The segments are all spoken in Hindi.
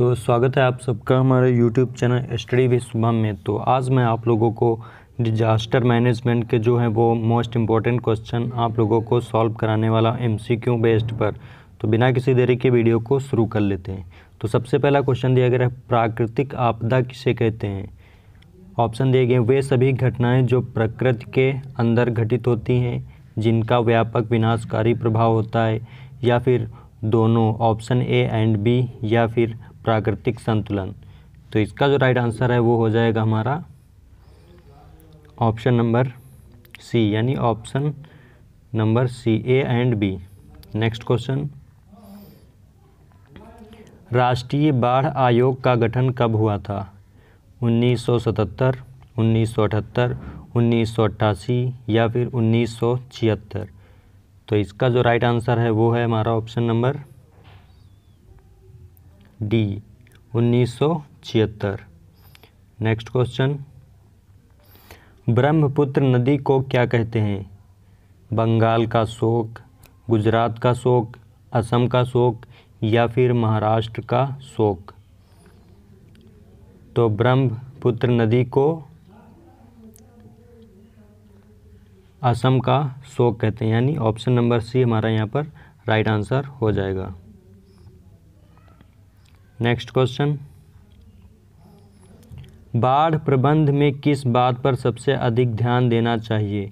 तो स्वागत है आप सबका हमारे YouTube channel study with Shubham में तो आज मैं आप लोगों को डिजास्टर मैनेजमेंट के जो हैं वो मोस्ट इम्पॉर्टेंट क्वेश्चन आप लोगों को सॉल्व कराने वाला एम बेस्ड पर तो बिना किसी देरी के वीडियो को शुरू कर लेते हैं तो सबसे पहला क्वेश्चन दिया गया है प्राकृतिक आपदा किसे कहते हैं ऑप्शन दिए गए वे सभी घटनाएँ जो प्रकृति के अंदर घटित होती हैं जिनका व्यापक विनाशकारी प्रभाव होता है या फिर दोनों ऑप्शन ए एंड बी या फिर प्राकृतिक संतुलन तो इसका जो राइट आंसर है वो हो जाएगा हमारा ऑप्शन नंबर सी यानी option number C A and B next question राष्ट्रीय बाढ़ आयोग का गठन कब हुआ था 1977, 1978, 1988 या फिर 1976 तो इसका जो राइट आंसर है वो है हमारा ऑप्शन नंबर डी उन्नीस नेक्स्ट क्वेश्चन ब्रह्मपुत्र नदी को क्या कहते हैं बंगाल का शोक गुजरात का शोक असम का शोक या फिर महाराष्ट्र का शोक तो ब्रह्मपुत्र नदी को असम का शोक कहते हैं यानी ऑप्शन नंबर सी हमारा यहाँ पर राइट आंसर हो जाएगा नेक्स्ट क्वेश्चन बाढ़ प्रबंध में किस बात पर सबसे अधिक ध्यान देना चाहिए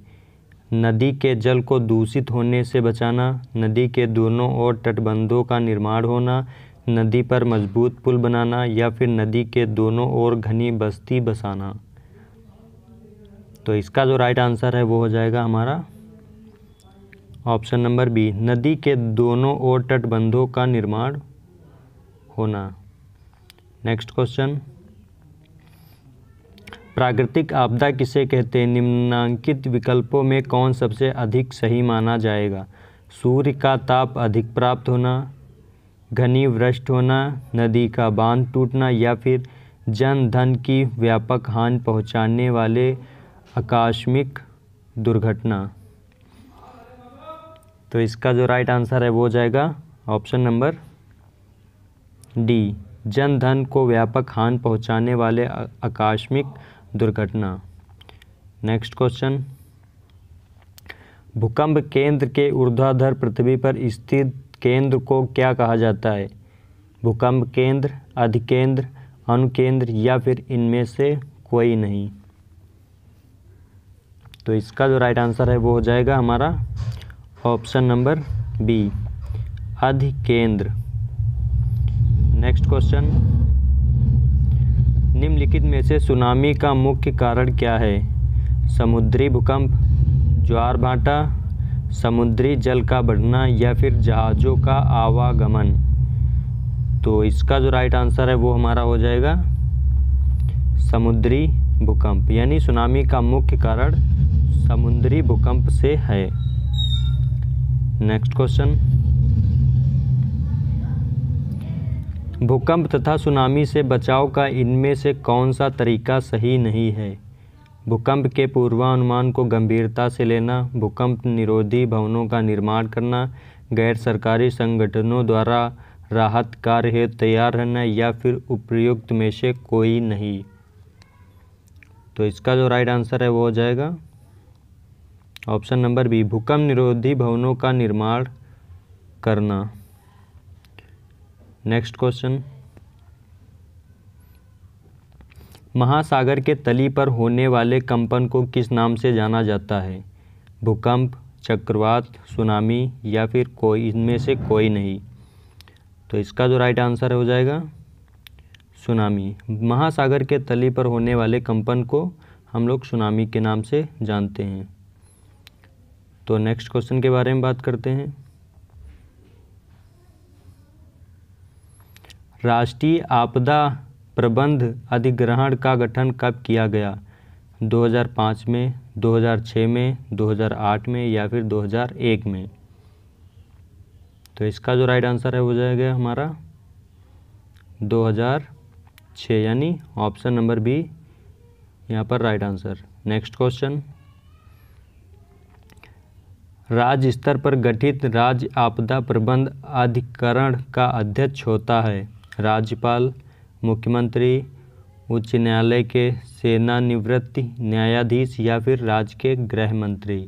नदी के जल को दूषित होने से बचाना नदी के दोनों ओर तटबंधों का निर्माण होना नदी पर मजबूत पुल बनाना या फिर नदी के दोनों ओर घनी बस्ती बसाना तो इसका जो राइट आंसर है वो हो जाएगा हमारा ऑप्शन नंबर बी नदी के दोनों ओर तटबंधों का निर्माण होना नेक्स्ट क्वेश्चन प्राकृतिक आपदा किसे कहते हैं निम्नांकित विकल्पों में कौन सबसे अधिक सही माना जाएगा सूर्य का ताप अधिक प्राप्त होना घनी वृष्ट होना नदी का बांध टूटना या फिर जन धन की व्यापक हानि पहुंचाने वाले आकस्मिक दुर्घटना तो इसका जो राइट आंसर है वो हो जाएगा ऑप्शन नंबर डी जनधन को व्यापक हान पहुंचाने वाले आकस्मिक दुर्घटना नेक्स्ट क्वेश्चन भूकंप केंद्र के ऊर्ध्वाधर पृथ्वी पर स्थित केंद्र को क्या कहा जाता है भूकंप केंद्र अधिकेंद्र अनुकेंद्र या फिर इनमें से कोई नहीं तो इसका जो राइट आंसर है वो हो जाएगा हमारा ऑप्शन नंबर बी अधिकेंद्र नेक्स्ट क्वेश्चन निम्नलिखित में से सुनामी का मुख्य कारण क्या है समुद्री भूकंप ज्वार भाटा समुद्री जल का बढ़ना या फिर जहाज़ों का आवागमन तो इसका जो राइट आंसर है वो हमारा हो जाएगा समुद्री भूकंप यानी सुनामी का मुख्य कारण समुद्री भूकंप से है नेक्स्ट क्वेश्चन भूकंप तथा सुनामी से बचाव का इनमें से कौन सा तरीका सही नहीं है भूकंप के पूर्वानुमान को गंभीरता से लेना भूकंप निरोधी भवनों का निर्माण करना गैर सरकारी संगठनों द्वारा राहत कार्य हेतु तैयार रहना या फिर उपयुक्त में से कोई नहीं तो इसका जो राइट आंसर है वो हो जाएगा ऑप्शन नंबर बी भूकंप निरोधी भवनों का निर्माण करना नेक्स्ट क्वेश्चन महासागर के तली पर होने वाले कंपन को किस नाम से जाना जाता है भूकंप चक्रवात सुनामी या फिर कोई इनमें से कोई नहीं तो इसका जो राइट आंसर हो जाएगा सुनामी महासागर के तली पर होने वाले कंपन को हम लोग सुनामी के नाम से जानते हैं तो नेक्स्ट क्वेश्चन के बारे में बात करते हैं राष्ट्रीय आपदा प्रबंध अधिग्रहण का गठन कब किया गया 2005 में 2006 में 2008 में या फिर 2001 में तो इसका जो राइट आंसर है वो जाएगा हमारा 2006 यानी ऑप्शन नंबर बी यहाँ पर राइट आंसर नेक्स्ट क्वेश्चन राज्य स्तर पर गठित राज्य आपदा प्रबंध अधिकरण का अध्यक्ष होता है राज्यपाल मुख्यमंत्री उच्च न्यायालय के सेनानिवृत्ति न्यायाधीश या फिर राज्य के गृह मंत्री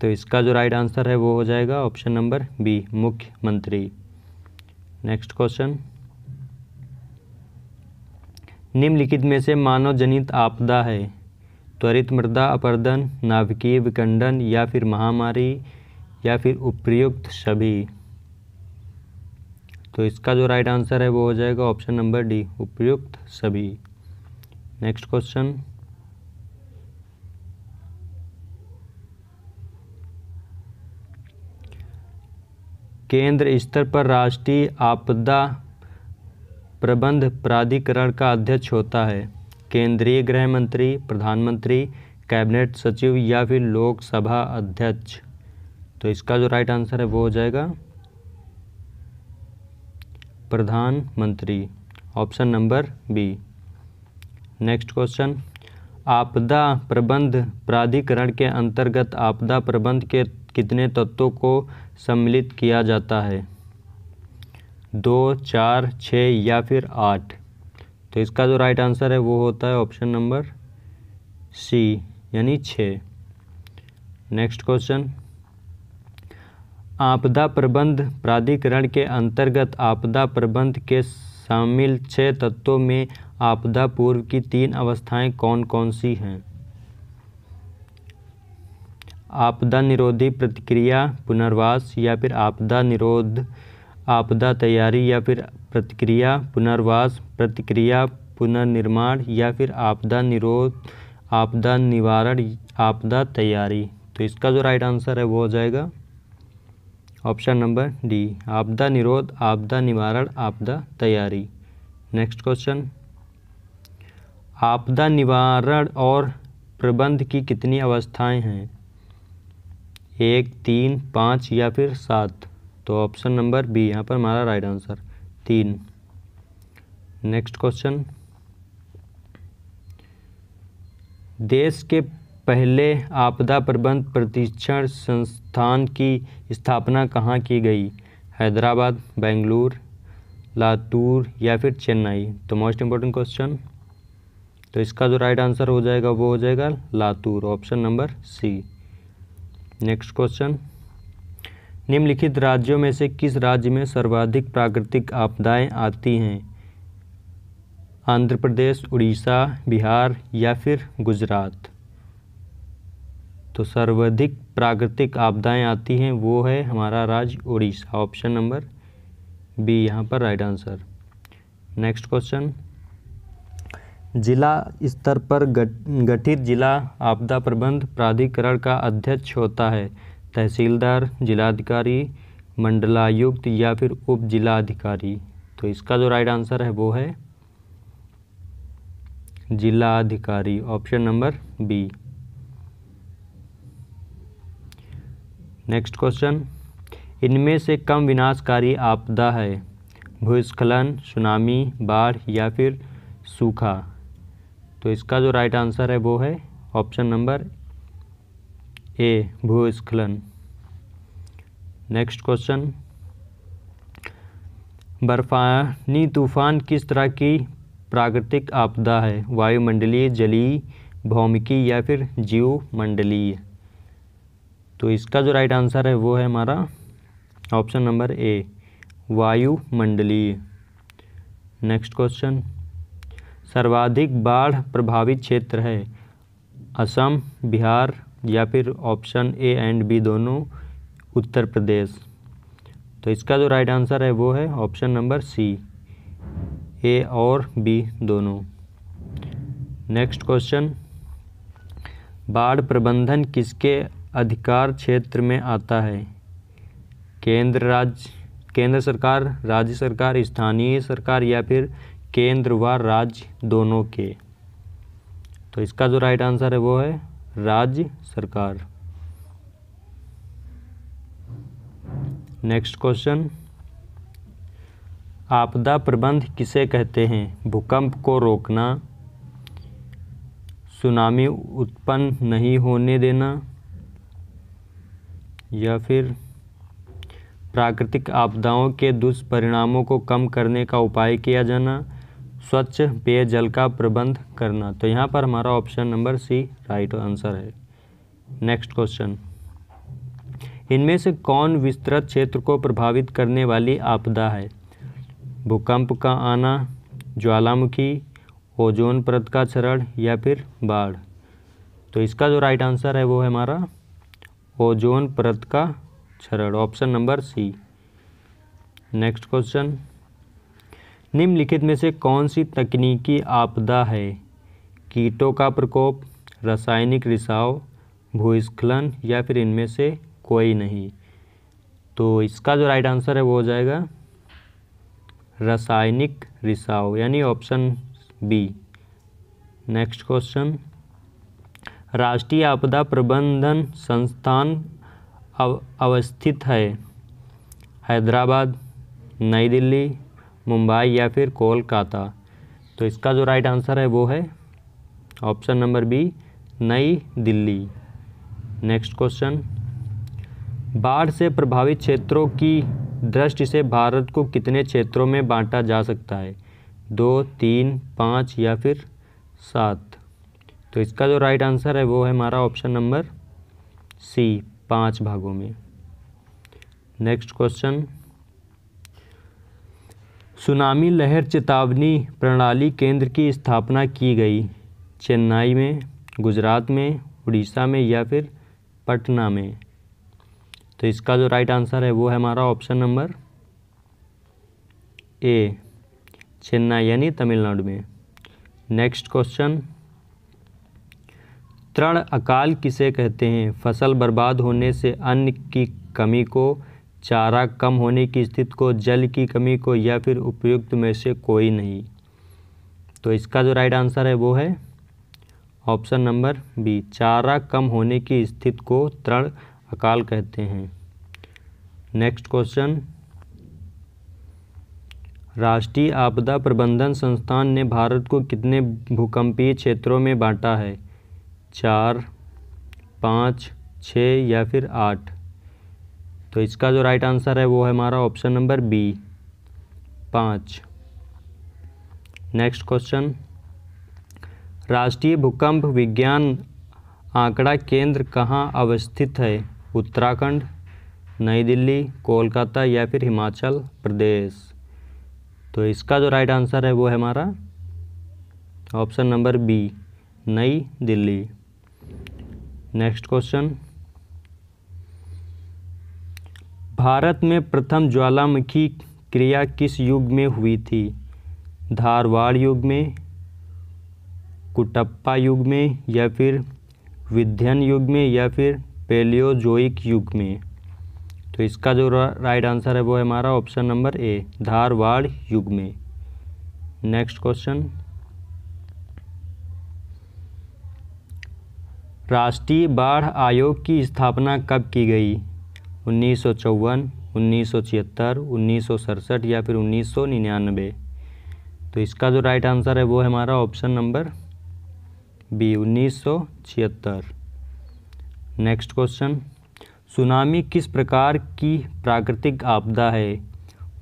तो इसका जो राइट आंसर है वो हो जाएगा ऑप्शन नंबर बी मुख्यमंत्री नेक्स्ट क्वेश्चन निम्नलिखित में से मानव जनित आपदा है त्वरित मृदा अपर्दन नाभिकीय विखंडन या फिर महामारी या फिर उपयुक्त सभी तो इसका जो राइट आंसर है वो हो जाएगा ऑप्शन नंबर डी उपयुक्त सभी नेक्स्ट क्वेश्चन केंद्र स्तर पर राष्ट्रीय आपदा प्रबंध प्राधिकरण का अध्यक्ष होता है केंद्रीय गृह मंत्री प्रधानमंत्री कैबिनेट सचिव या फिर लोकसभा अध्यक्ष तो इसका जो राइट आंसर है वो हो जाएगा प्रधानमंत्री option number B next question आपदा प्रबंध प्राधिकरण के अंतर्गत आपदा प्रबंध के कितने तत्वों को सम्मिलित किया जाता है दो चार छः या फिर आठ तो इसका जो राइट आंसर है वो होता है ऑप्शन नंबर सी यानी छ नेक्स्ट क्वेश्चन आपदा प्रबंध प्राधिकरण के अंतर्गत आपदा प्रबंध के शामिल छः तत्वों में आपदा पूर्व की तीन अवस्थाएं कौन कौन सी हैं आपदा निरोधी प्रतिक्रिया पुनर्वास या फिर आपदा निरोध आपदा तैयारी या फिर प्रतिक्रिया पुनर्वास प्रतिक्रिया पुनर्निर्माण या फिर आपदा निरोध आपदा निवारण आपदा तैयारी तो इसका जो राइट आंसर है वो हो जाएगा ऑप्शन नंबर डी आपदा निरोध आपदा निवारण आपदा तैयारी नेक्स्ट क्वेश्चन आपदा निवारण और प्रबंध की कितनी अवस्थाएं हैं एक तीन पाँच या फिर सात तो ऑप्शन नंबर बी यहां पर हमारा राइट आंसर तीन नेक्स्ट क्वेश्चन देश के पहले आपदा प्रबंध प्रशिक्षण संस्थान की स्थापना कहाँ की गई हैदराबाद बेंगलुरु लातूर या फिर चेन्नई तो मोस्ट इम्पोर्टेंट क्वेश्चन तो इसका जो राइट आंसर हो जाएगा वो हो जाएगा Latur option number C next question निम्नलिखित राज्यों में से किस राज्य में सर्वाधिक प्राकृतिक आपदाएं आती हैं आंध्र प्रदेश उड़ीसा बिहार या फिर गुजरात तो सर्वाधिक प्राकृतिक आपदाएं आती हैं वो है हमारा राज्य उड़ीसा ऑप्शन नंबर बी यहाँ पर राइट आंसर नेक्स्ट क्वेश्चन जिला स्तर पर गठित जिला आपदा प्रबंध प्राधिकरण का अध्यक्ष होता है तहसीलदार जिलाधिकारी मंडलायुक्त या फिर उप जिलाधिकारी तो इसका जो राइट आंसर है वो है जिलाधिकारी option number B next question इनमें से कम विनाशकारी आपदा है भूस्खलन सुनामी बाढ़ या फिर सूखा तो इसका जो राइट आंसर है वो है ऑप्शन नंबर ए भूस्खलन नेक्स्ट क्वेश्चन बर्फानी तूफान किस तरह की प्राकृतिक आपदा है वायुमंडलीय जलीय भौमिकी या फिर जीवमंडलीय तो इसका जो राइट आंसर है वो है हमारा ऑप्शन नंबर ए वायुमंडलीय नेक्स्ट क्वेश्चन सर्वाधिक बाढ़ प्रभावित क्षेत्र है असम बिहार या फिर ऑप्शन ए एंड बी दोनों उत्तर प्रदेश तो इसका जो राइट आंसर है वो है ऑप्शन नंबर सी ए और बी दोनों नेक्स्ट क्वेश्चन बाढ़ प्रबंधन किसके अधिकार क्षेत्र में आता है केंद्र राज्य केंद्र सरकार राज्य सरकार स्थानीय सरकार या फिर केंद्र व राज्य दोनों के तो इसका जो राइट आंसर है वो है राज्य सरकार नेक्स्ट क्वेश्चन आपदा प्रबंध किसे कहते हैं भूकंप को रोकना सुनामी उत्पन्न नहीं होने देना या फिर प्राकृतिक आपदाओं के दुष्परिणामों को कम करने का उपाय किया जाना स्वच्छ पेयजल का प्रबंध करना तो यहाँ पर हमारा option number C right answer है नेक्स्ट क्वेश्चन इनमें से कौन विस्तृत क्षेत्र को प्रभावित करने वाली आपदा है भूकंप का आना ज्वालामुखी ओजोन परत का चरण या फिर बाढ़ तो इसका जो राइट आंसर है वो है हमारा ओजोन परत का क्षरण option number C next question निम्नलिखित में से कौन सी तकनीकी आपदा है कीटों का प्रकोप रासायनिक रिसाव भूस्खलन या फिर इनमें से कोई नहीं तो इसका जो राइट आंसर है वो हो जाएगा रासायनिक रिसाव यानी ऑप्शन बी नेक्स्ट क्वेश्चन राष्ट्रीय आपदा प्रबंधन संस्थान अव, अवस्थित है हैदराबाद नई दिल्ली मुंबई या फिर कोलकाता तो इसका जो राइट आंसर है वो है ऑप्शन नंबर बी नई दिल्ली नेक्स्ट क्वेश्चन बाढ़ से प्रभावित क्षेत्रों की दृष्टि से भारत को कितने क्षेत्रों में बांटा जा सकता है दो तीन पाँच या फिर सात तो इसका जो राइट आंसर है वो है हमारा ऑप्शन नंबर सी पांच भागों में नेक्स्ट क्वेश्चन सुनामी लहर चेतावनी प्रणाली केंद्र की स्थापना की गई चेन्नई में गुजरात में उड़ीसा में या फिर पटना में तो इसका जो राइट आंसर है वो है हमारा ऑप्शन नंबर ए चेन्नई यानी तमिलनाडु में नेक्स्ट क्वेश्चन तृण अकाल किसे कहते हैं फसल बर्बाद होने से अन्न की कमी को चारा कम होने की स्थिति को जल की कमी को या फिर उपयुक्त में से कोई नहीं तो इसका जो राइट आंसर है वो है ऑप्शन नंबर बी चारा कम होने की स्थिति को तृण अकाल कहते हैं नेक्स्ट क्वेश्चन राष्ट्रीय आपदा प्रबंधन संस्थान ने भारत को कितने भूकंपीय क्षेत्रों में बांटा है चार पाँच छः या फिर आठ तो इसका जो राइट आंसर है वो है हमारा ऑप्शन नंबर बी पाँच नेक्स्ट क्वेश्चन राष्ट्रीय भूकंप विज्ञान आंकड़ा केंद्र कहाँ अवस्थित है उत्तराखंड नई दिल्ली कोलकाता या फिर हिमाचल प्रदेश तो इसका जो राइट आंसर है वो है हमारा ऑप्शन नंबर बी नई दिल्ली नेक्स्ट क्वेश्चन भारत में प्रथम ज्वालामुखी क्रिया किस युग में हुई थी धारवाड़ युग में कुटप्पा युग में या फिर विध्यन युग में या फिर पेलियोजोइक युग में तो इसका जो राइट आंसर है वो है हमारा ऑप्शन नंबर ए धारवाड़ युग में नेक्स्ट क्वेश्चन राष्ट्रीय बाढ़ आयोग की स्थापना कब की गई उन्नीस सौ चौवन उन्नीस सौ छिहत्तर उन्नीस सौ सड़सठ या फिर उन्नीस सौ निन्यानवे तो इसका जो राइट आंसर है वो है हमारा ऑप्शन नंबर बी उन्नीस सौ छिहत्तर नेक्स्ट क्वेश्चन सुनामी किस प्रकार की प्राकृतिक आपदा है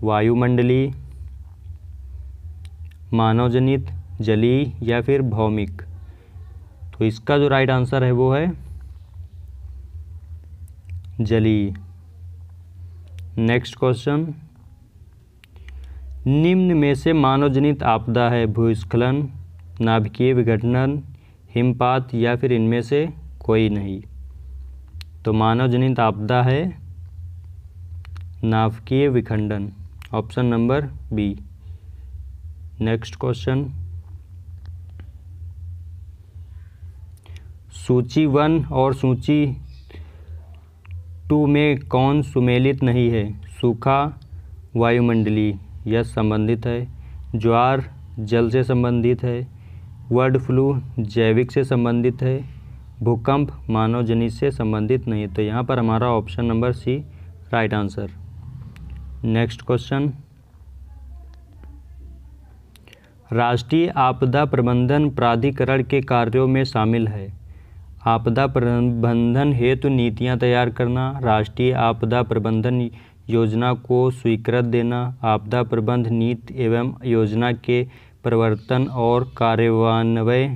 वायुमंडली मानवजनित जलीय या फिर भौमिक तो इसका जो राइट आंसर है वो है जली नेक्स्ट क्वेश्चन निम्न में से मानवजनित आपदा है भूस्खलन नाभिकीय विघटन हिमपात या फिर इनमें से कोई नहीं तो मानवजनित आपदा है नाभिकीय विखंडन option number B next question सूची वन और सूची टू में कौन सुमेलित नहीं है सूखा वायुमंडली यह संबंधित है ज्वार जल से संबंधित है वर्ड फ्लू जैविक से संबंधित है भूकंप मानव जनित से संबंधित नहीं तो यहाँ पर हमारा option number C right answer next question राष्ट्रीय आपदा प्रबंधन प्राधिकरण के कार्यों में शामिल है आपदा प्रबंधन हेतु नीतियां तैयार करना राष्ट्रीय आपदा प्रबंधन योजना को स्वीकृत देना आपदा प्रबंध नीति एवं योजना के प्रवर्तन और कार्यान्वय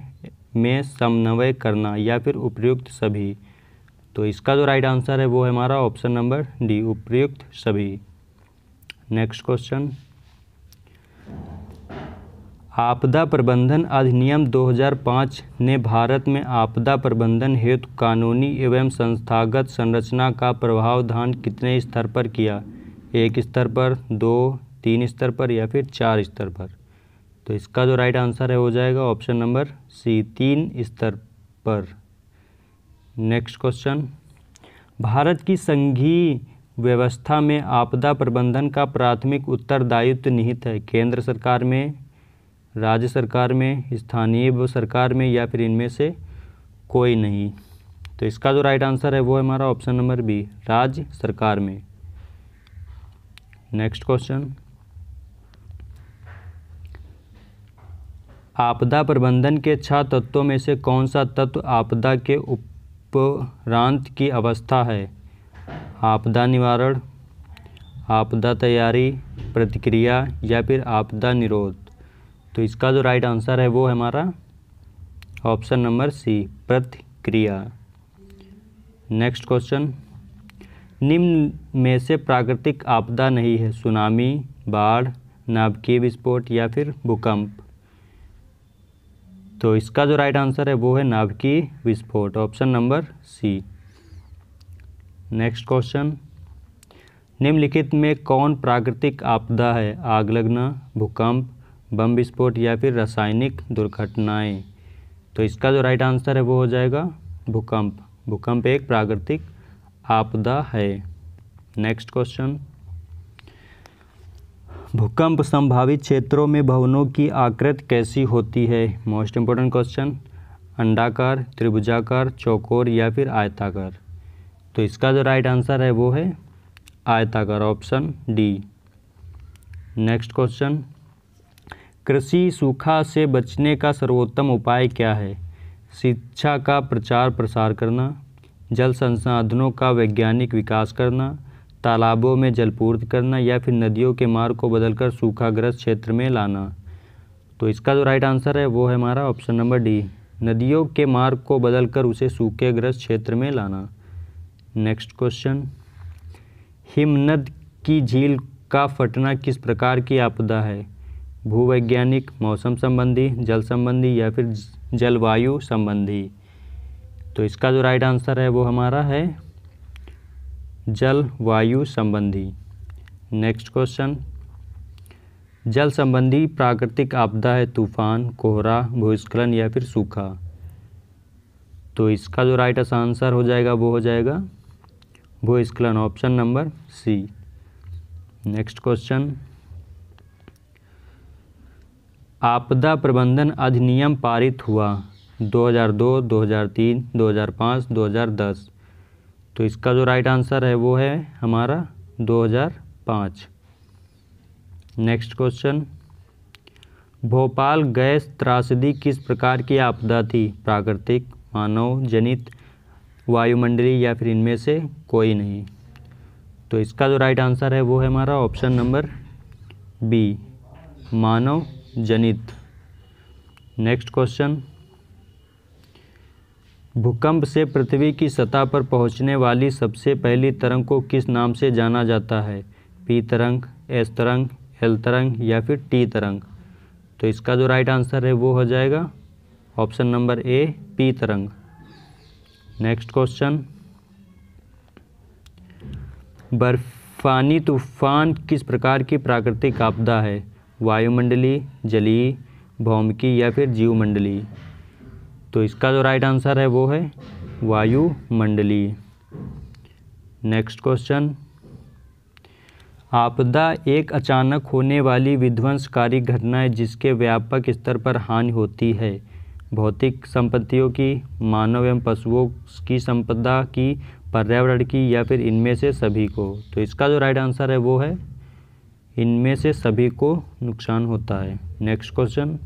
में समन्वय करना या फिर उपयुक्त सभी तो इसका जो राइट आंसर है वो हमारा ऑप्शन नंबर डी उपयुक्त सभी नेक्स्ट क्वेश्चन आपदा प्रबंधन अधिनियम 2005 ने भारत में आपदा प्रबंधन हेतु कानूनी एवं संस्थागत संरचना का प्रभावधान कितने स्तर पर किया एक स्तर पर दो तीन स्तर पर या फिर चार स्तर पर तो इसका जो राइट आंसर है हो जाएगा ऑप्शन नंबर सी तीन स्तर पर नेक्स्ट क्वेश्चन भारत की संघीय व्यवस्था में आपदा प्रबंधन का प्राथमिक उत्तरदायित्व निहित है केंद्र सरकार में राज्य सरकार में स्थानीय सरकार में या फिर इनमें से कोई नहीं तो इसका जो राइट आंसर है वो है हमारा ऑप्शन नंबर बी राज्य सरकार में नेक्स्ट क्वेश्चन आपदा प्रबंधन के छह तत्वों में से कौन सा तत्व आपदा के उपरांत की अवस्था है आपदा निवारण आपदा तैयारी प्रतिक्रिया या फिर आपदा निरोध तो इसका जो राइट आंसर है वो हमारा ऑप्शन नंबर सी प्रतिक्रिया नेक्स्ट क्वेश्चन निम्न में से प्राकृतिक आपदा नहीं है सुनामी बाढ़ नाभिकीय विस्फोट या फिर भूकंप तो इसका जो राइट आंसर है वो है नाभिकीय विस्फोट option number C next question निम्नलिखित में कौन प्राकृतिक आपदा है आग लगना भूकंप बम विस्फोट या फिर रासायनिक दुर्घटनाएं तो इसका जो राइट आंसर है वो हो जाएगा भूकंप भूकंप एक प्राकृतिक आपदा है नेक्स्ट क्वेश्चन भूकंप संभावित क्षेत्रों में भवनों की आकृति कैसी होती है मोस्ट इम्पोर्टेंट क्वेश्चन अंडाकार त्रिभुजाकार चौकोर या फिर आयताकार तो इसका जो राइट आंसर है वो है आयताकार ऑप्शन डी नेक्स्ट क्वेश्चन कृषि सूखा से बचने का सर्वोत्तम उपाय क्या है शिक्षा का प्रचार प्रसार करना जल संसाधनों का वैज्ञानिक विकास करना तालाबों में जलपूर्ति करना या फिर नदियों के मार्ग को बदलकर सूखाग्रस्त क्षेत्र में लाना तो इसका जो राइट आंसर है वो है हमारा ऑप्शन नंबर डी नदियों के मार्ग को बदलकर उसे सूखेग्रस्त क्षेत्र में लाना नेक्स्ट क्वेश्चन हिमनद की झील का फटना किस प्रकार की आपदा है भूवैज्ञानिक मौसम संबंधी जल संबंधी या फिर जलवायु संबंधी तो इसका जो राइट आंसर है वो हमारा है जलवायु संबंधी नेक्स्ट क्वेश्चन जल संबंधी प्राकृतिक आपदा है तूफान कोहरा भूस्खलन या फिर सूखा तो इसका जो राइट आंसर हो जाएगा वो हो जाएगा भूस्खलन option number C next question आपदा प्रबंधन अधिनियम पारित हुआ 2002, 2003, 2005, 2010 तो इसका जो राइट आंसर है वो है हमारा 2005 नेक्स्ट क्वेश्चन भोपाल गैस त्रासदी किस प्रकार की आपदा थी प्राकृतिक मानव जनित वायुमंडलीय या फिर इनमें से कोई नहीं तो इसका जो राइट आंसर है वो है हमारा ऑप्शन नंबर बी मानव जनित नेक्स्ट क्वेश्चन भूकंप से पृथ्वी की सतह पर पहुंचने वाली सबसे पहली तरंग को किस नाम से जाना जाता है पी तरंग एस तरंग एल तरंग या फिर टी तरंग तो इसका जो राइट आंसर है वो हो जाएगा ऑप्शन नंबर ए पी तरंग नेक्स्ट क्वेश्चन बर्फानी तूफान किस प्रकार की प्राकृतिक आपदा है वायुमंडली जलीय भौमिकी या फिर मंडली तो इसका जो राइट आंसर है वो है वायुमंडली नेक्स्ट क्वेश्चन आपदा एक अचानक होने वाली विध्वंसकारी घटना है जिसके व्यापक स्तर पर हानि होती है भौतिक संपत्तियों की मानव एवं पशुओं की संपदा की पर्यावरण की या फिर इनमें से सभी को तो इसका जो राइट आंसर है वो है इनमें से सभी को नुकसान होता है नेक्स्ट क्वेश्चन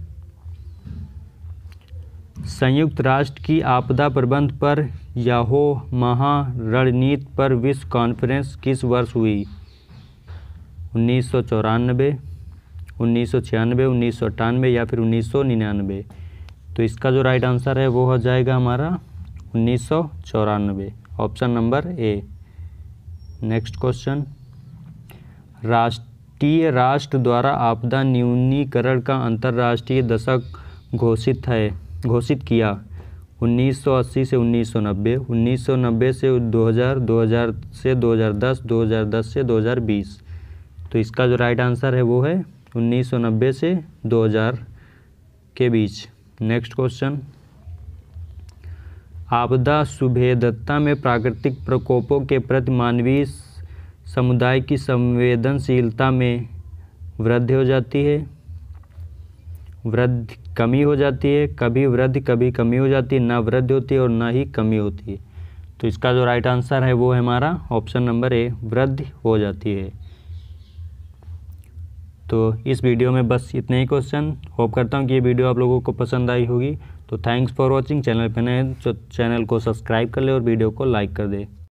संयुक्त राष्ट्र की आपदा प्रबंध पर याहो महा रणनीति पर विश्व कॉन्फ्रेंस किस वर्ष हुई उन्नीस सौ चौरानबे उन्नीस सौ छियानवे उन्नीस सौ अट्ठानबे या फिर उन्नीस सौ निन्यानवे तो इसका जो राइट आंसर है वो हो जाएगा हमारा उन्नीस सौ चौरानबे option number A next question राष्ट्र राष्ट्रीय राष्ट्र द्वारा आपदा न्यूनीकरण का अंतर्राष्ट्रीय दशक घोषित है घोषित किया 1980 से 1990 1990 से 2000 2000 से 2010 2010 से 2020 तो इसका जो राइट आंसर है वो है 1990 से 2000 के बीच नेक्स्ट क्वेश्चन आपदा सुभेदत्ता में प्राकृतिक प्रकोपों के प्रति मानवीय समुदाय की संवेदनशीलता में वृद्धि हो जाती है वृद्धि कमी हो जाती है कभी वृद्धि कभी कमी हो जाती है ना वृद्धि होती है और ना ही कमी होती है तो इसका जो राइट आंसर है वो है हमारा ऑप्शन नंबर ए वृद्धि हो जाती है तो इस वीडियो में बस इतने ही क्वेश्चन होप करता हूँ कि ये वीडियो आप लोगों को पसंद आई होगी तो थैंक्स फॉर वॉचिंग चैनल पर नए चैनल तो को सब्सक्राइब कर ले और वीडियो को लाइक कर दे